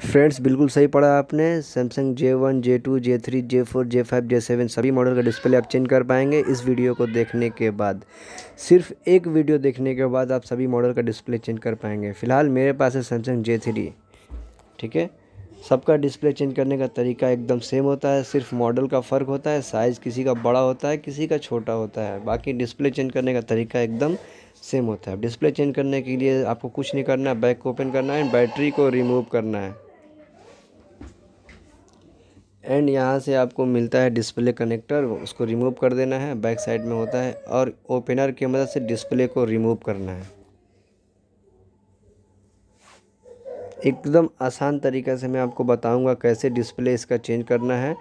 Friends बिल्कुल सही पढ़ा आपने Samsung J one J two J three J four J five J seven सभी मॉडल का डिस्प्ले आप चेंज कर पाएंगे इस वीडियो को देखने के बाद सिर्फ एक वीडियो देखने के बाद आप सभी मॉडल का डिस्प्ले चेंज कर पाएंगे फ़िलहाल मेरे पास है सैमसंग जे थ्री ठीक है सबका डिस्प्ले चेंज करने का तरीका एकदम सेम होता है सिर्फ मॉडल का फ़र्क होता है साइज़ किसी का बड़ा होता है किसी का छोटा होता है बाकी डिस्प्ले चेंज करने का तरीका एकदम सेम होता है डिस्प्ले चेंज करने के लिए आपको कुछ नहीं करना है बैक को ओपन करना है एंड बैटरी को रिमूव करना है एंड यहाँ से आपको मिलता है डिस्प्ले कनेक्टर उसको रिमूव कर देना है बैक साइड में होता है और ओपनर की मदद से डिस्प्ले को रिमूव करना है एकदम आसान तरीक़े से मैं आपको बताऊंगा कैसे डिस्प्ले इसका चेंज करना है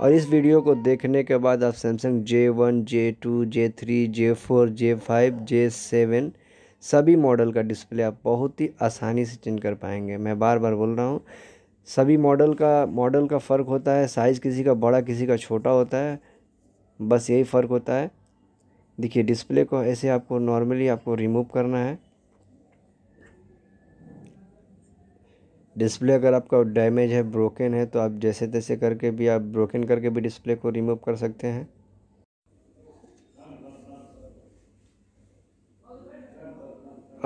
और इस वीडियो को देखने के बाद आप Samsung J one J two J three J four J five J seven सभी मॉडल का डिस्प्ले आप बहुत ही आसानी से चेंज कर पाएंगे मैं बार बार बोल रहा हूँ सभी मॉडल का मॉडल का फ़र्क होता है साइज़ किसी का बड़ा किसी का छोटा होता है बस यही फ़र्क होता है देखिए डिस्प्ले को ऐसे आपको नॉर्मली आपको रिमूव करना है डिस्प्ले अगर आपका डैमेज है ब्रोकन है तो आप जैसे तैसे करके भी आप ब्रोकन करके भी डिस्प्ले को रिमूव कर सकते हैं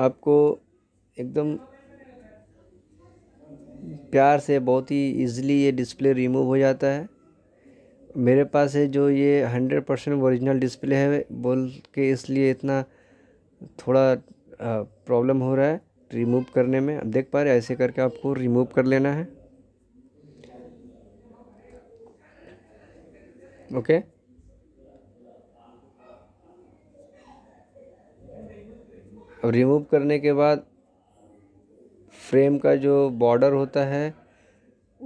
आपको एकदम प्यार से बहुत ही इजीली ये डिस्प्ले रिमूव हो जाता है मेरे पास है जो ये हंड्रेड परसेंट औरिजिनल डिस्प्ले है बोल के इसलिए इतना थोड़ा प्रॉब्लम हो रहा है रिमूव करने में आप देख पा रहे ऐसे करके आपको रिमूव कर लेना है ओके अब रिमूव करने के बाद फ्रेम का जो बॉर्डर होता है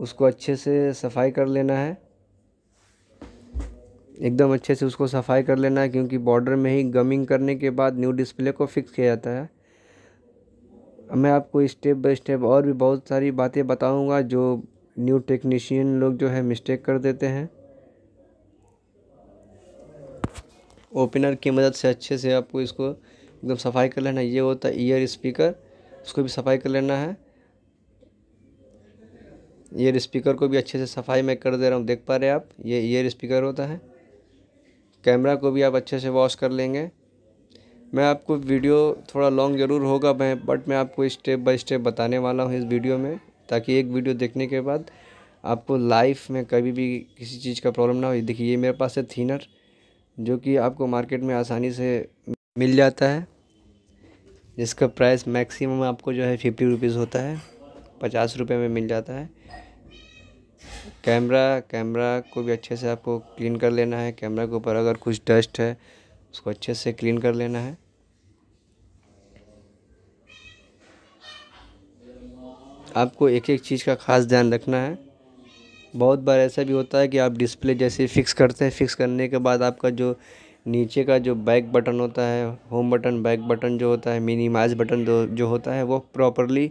उसको अच्छे से सफाई कर लेना है एकदम अच्छे से उसको सफाई कर लेना है क्योंकि बॉर्डर में ही गमिंग करने के बाद न्यू डिस्प्ले को फिक्स किया जाता है मैं आपको स्टेप बाय स्टेप और भी बहुत सारी बातें बताऊंगा जो न्यू टेक्नीशियन लोग जो है मिस्टेक कर देते हैं ओपनर की मदद से अच्छे से आपको इसको एकदम सफाई कर लेना ये होता है ईयर स्पीकर उसको भी सफाई कर लेना है ईयर स्पीकर को भी अच्छे से सफाई मैं कर दे रहा हूँ देख पा रहे आप ये ईयर स्पीकर होता है कैमरा को भी आप अच्छे से वॉश कर लेंगे मैं आपको वीडियो थोड़ा लॉन्ग ज़रूर होगा मैं बट मैं आपको स्टेप बाय स्टेप बताने वाला हूँ इस वीडियो में ताकि एक वीडियो देखने के बाद आपको लाइफ में कभी भी किसी चीज़ का प्रॉब्लम ना हो देखिए ये मेरे पास है थीनर जो कि आपको मार्केट में आसानी से मिल जाता है जिसका प्राइस मैक्सिमम आपको जो है फिफ्टी रुपीज़ होता है पचास रुपये में मिल जाता है कैमरा कैमरा को भी अच्छे से आपको क्लीन कर लेना है कैमरा के ऊपर अगर कुछ डस्ट है उसको अच्छे से क्लीन कर लेना है आपको एक एक चीज़ का ख़ास ध्यान रखना है बहुत बार ऐसा भी होता है कि आप डिस्प्ले जैसे फ़िक्स करते हैं फ़िक्स करने के बाद आपका जो नीचे का जो बैक बटन होता है होम बटन बैक बटन जो होता है मिनिमाइज बटन जो जो होता है वो प्रॉपरली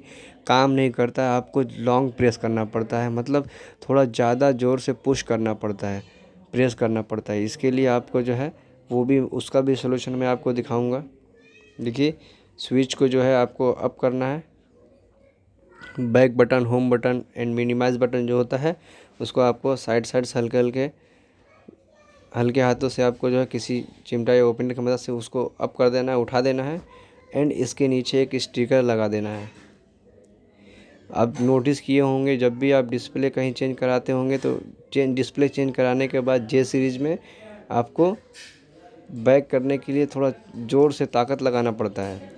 काम नहीं करता है आपको लॉन्ग प्रेस करना पड़ता है मतलब थोड़ा ज़्यादा ज़ोर से पुश करना पड़ता है प्रेस करना पड़ता है इसके लिए आपको जो है वो भी उसका भी सोल्यूशन मैं आपको दिखाऊँगा देखिए स्विच को जो है आपको अप करना है back button home button and minimize button जो होता है उसको आपको साइड साइड से हल्के हल्के हल्के हाथों से आपको जो है किसी चिमटा या ओपनर की मदद से उसको अप कर देना है उठा देना है एंड इसके नीचे एक स्टिकर लगा देना है आप नोटिस किए होंगे जब भी आप डिस्प्ले कहीं चेंज कराते होंगे तो चेंज डिस्प्ले चेंज कराने के बाद जे सीरीज़ में आपको बैक करने के लिए थोड़ा ज़ोर से ताकत लगाना पड़ता है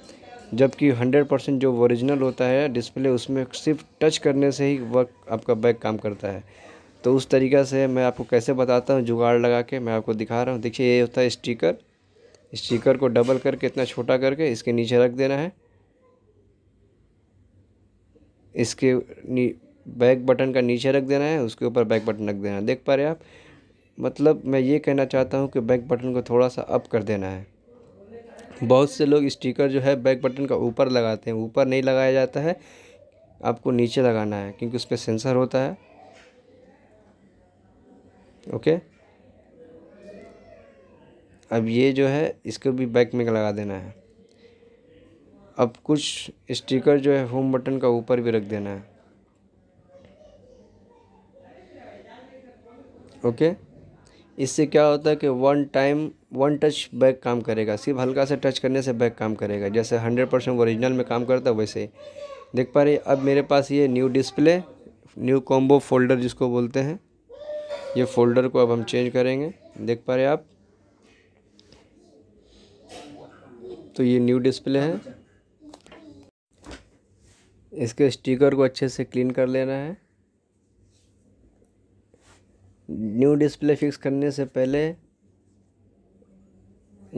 जबकि 100 परसेंट जो ओरिजिनल होता है डिस्प्ले उसमें सिर्फ टच करने से ही वर्क आपका बैक काम करता है तो उस तरीक़ा से मैं आपको कैसे बताता हूँ जुगाड़ लगा के मैं आपको दिखा रहा हूँ देखिए ये होता है स्टिकर स्टिकर को डबल करके इतना छोटा करके इसके नीचे रख देना है इसके बैक बटन का नीचे रख देना है उसके ऊपर बैक बटन रख देना है देख पा रहे आप मतलब मैं ये कहना चाहता हूँ कि बैक बटन को थोड़ा सा अप कर देना है बहुत से लोग स्टिकर जो है बैक बटन का ऊपर लगाते हैं ऊपर नहीं लगाया जाता है आपको नीचे लगाना है क्योंकि उस पर सेंसर होता है ओके अब ये जो है इसको भी बैक में लगा देना है अब कुछ स्टिकर जो है होम बटन का ऊपर भी रख देना है ओके इससे क्या होता है कि one time one touch back काम करेगा सिर्फ हल्का से टच करने से बैक काम करेगा जैसे हंड्रेड परसेंट ओरिजिनल में काम करता है वैसे देख पा रहे अब मेरे पास ये new display new combo folder जिसको बोलते हैं ये फोल्डर को अब हम चेंज करेंगे देख पा रहे आप तो ये न्यू डिस्प्ले है इसके स्टिकर को अच्छे से क्लीन कर लेना है न्यू डिस्प्ले फिक्स करने से पहले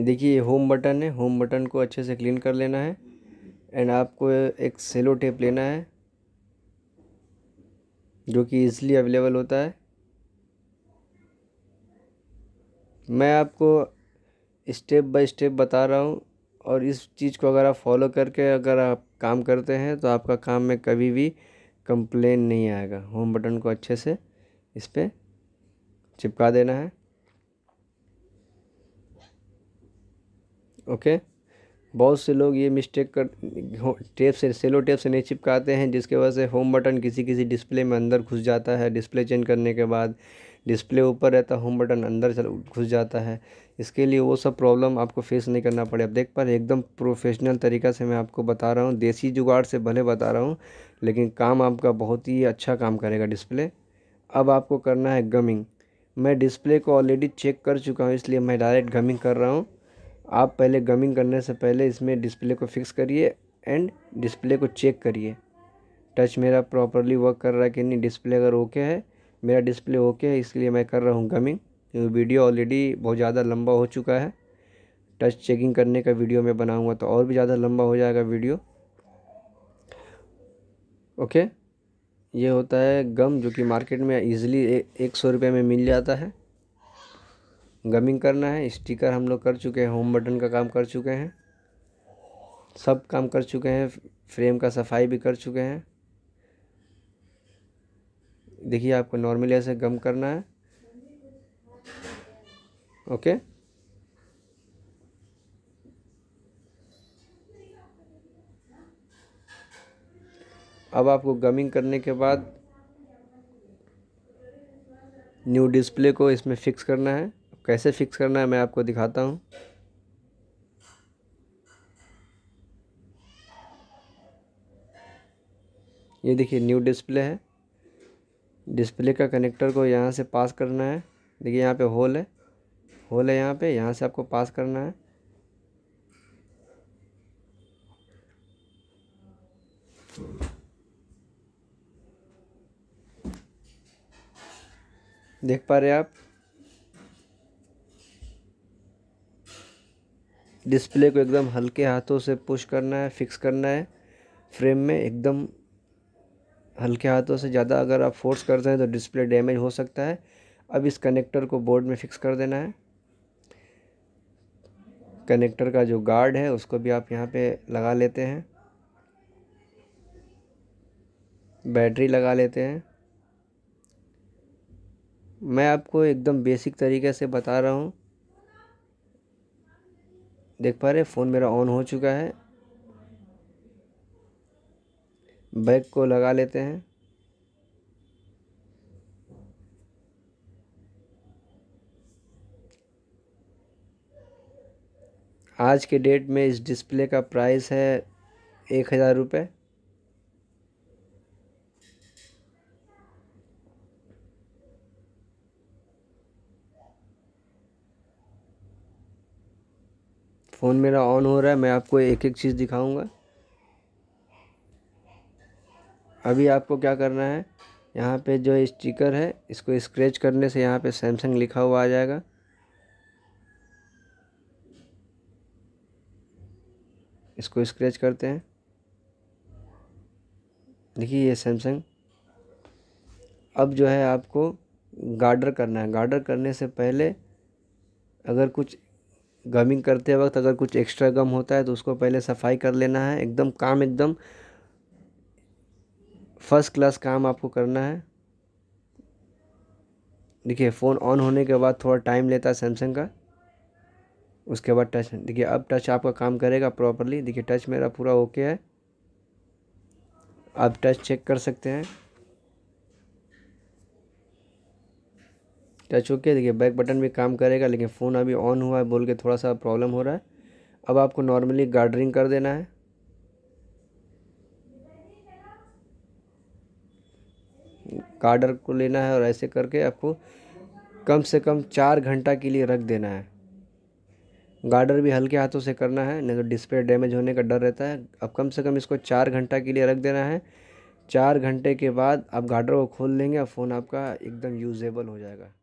देखिए ये होम बटन है होम बटन को अच्छे से क्लीन कर लेना है एंड आपको एक सेलो टेप लेना है जो कि ईज़िली अवेलेबल होता है मैं आपको स्टेप बाय स्टेप बता रहा हूँ और इस चीज़ को अगर आप फॉलो करके अगर आप काम करते हैं तो आपका काम में कभी भी कंप्लेन नहीं आएगा होम बटन को अच्छे से इस पर चिपका देना है ओके बहुत से लोग ये मिस्टेक कर टेप से सेलो टेप से नहीं चिपकाते हैं जिसके वजह से होम बटन किसी किसी डिस्प्ले में अंदर घुस जाता है डिस्प्ले चेंज करने के बाद डिस्प्ले ऊपर रहता होम बटन अंदर चल घुस जाता है इसके लिए वो सब प्रॉब्लम आपको फेस नहीं करना पड़े अब देख पा रहे एकदम प्रोफेशनल तरीका से मैं आपको बता रहा हूँ देसी जुगाड़ से भले बता रहा हूँ लेकिन काम आपका बहुत ही अच्छा काम करेगा डिस्प्ले अब आपको करना है गमिंग मैं डिस्प्ले को ऑलरेडी चेक कर चुका हूँ इसलिए मैं डायरेक्ट गमिंग कर रहा हूँ आप पहले गमिंग करने से पहले इसमें डिस्प्ले को फिक्स करिए एंड डिस्प्ले को चेक करिए टच मेरा प्रॉपरली वर्क कर रहा है कि नहीं डिस्प्ले अगर ओके है मेरा डिस्प्ले ओके है इसलिए मैं कर रहा हूँ गमिंग क्योंकि वीडियो ऑलरेडी बहुत ज़्यादा लंबा हो चुका है टच चेकिंग करने का वीडियो मैं बनाऊँगा तो और भी ज़्यादा लंबा हो जाएगा वीडियो ओके okay? ये होता है गम जो कि मार्केट में ईज़िली एक सौ रुपये में मिल जाता है गमिंग करना है स्टिकर हम लोग कर चुके हैं होम बटन का काम कर चुके हैं सब काम कर चुके हैं फ्रेम का सफाई भी कर चुके हैं देखिए आपको नॉर्मली ऐसे गम करना है ओके अब आपको गमिंग करने के बाद न्यू डिस्प्ले को इसमें फ़िक्स करना है कैसे फ़िक्स करना है मैं आपको दिखाता हूँ ये देखिए न्यू डिस्प्ले है डिस्प्ले का कनेक्टर को यहाँ से पास करना है देखिए यहाँ पे होल है होल है यहाँ पे यहाँ से आपको पास करना है देख पा रहे आप डिस्प्ले को एकदम हल्के हाथों से पुश करना है फिक्स करना है फ्रेम में एकदम हल्के हाथों से ज़्यादा अगर आप फोर्स करते हैं तो डिस्प्ले डैमेज हो सकता है अब इस कनेक्टर को बोर्ड में फिक्स कर देना है कनेक्टर का जो गार्ड है उसको भी आप यहाँ पे लगा लेते हैं बैटरी लगा लेते हैं मैं आपको एकदम बेसिक तरीके से बता रहा हूँ देख पा रहे फ़ोन मेरा ऑन हो चुका है बैग को लगा लेते हैं आज के डेट में इस डिस्प्ले का प्राइस है एक हज़ार रुपये फ़ोन मेरा ऑन हो रहा है मैं आपको एक एक चीज़ दिखाऊंगा अभी आपको क्या करना है यहाँ पे जो स्टिकर है इसको स्क्रैच करने से यहाँ पे सैमसंग लिखा हुआ आ जाएगा इसको स्क्रैच करते हैं देखिए ये सैमसंग अब जो है आपको गार्डर करना है गार्डर करने से पहले अगर कुछ गमिंग करते वक्त अगर कुछ एक्स्ट्रा गम होता है तो उसको पहले सफाई कर लेना है एकदम काम एकदम फर्स्ट क्लास काम आपको करना है देखिए फ़ोन ऑन होने के बाद थोड़ा टाइम लेता है सैमसंग का उसके बाद टच देखिए अब टच आपका काम करेगा प्रॉपरली देखिए टच मेरा पूरा ओके है आप टच चेक कर सकते हैं टच होके देखिए बैक बटन भी काम करेगा लेकिन फ़ोन अभी ऑन हुआ है बोल के थोड़ा सा प्रॉब्लम हो रहा है अब आपको नॉर्मली गार्डरिंग कर देना है गार्डर को लेना है और ऐसे करके आपको कम से कम चार घंटा के लिए रख देना है गार्डर भी हल्के हाथों से करना है नहीं तो डिस्प्ले डैमेज होने का डर रहता है अब कम से कम इसको चार घंटा के लिए रख देना है चार घंटे के बाद आप गार्डर को खोल लेंगे और फ़ोन आपका एकदम यूजेबल हो जाएगा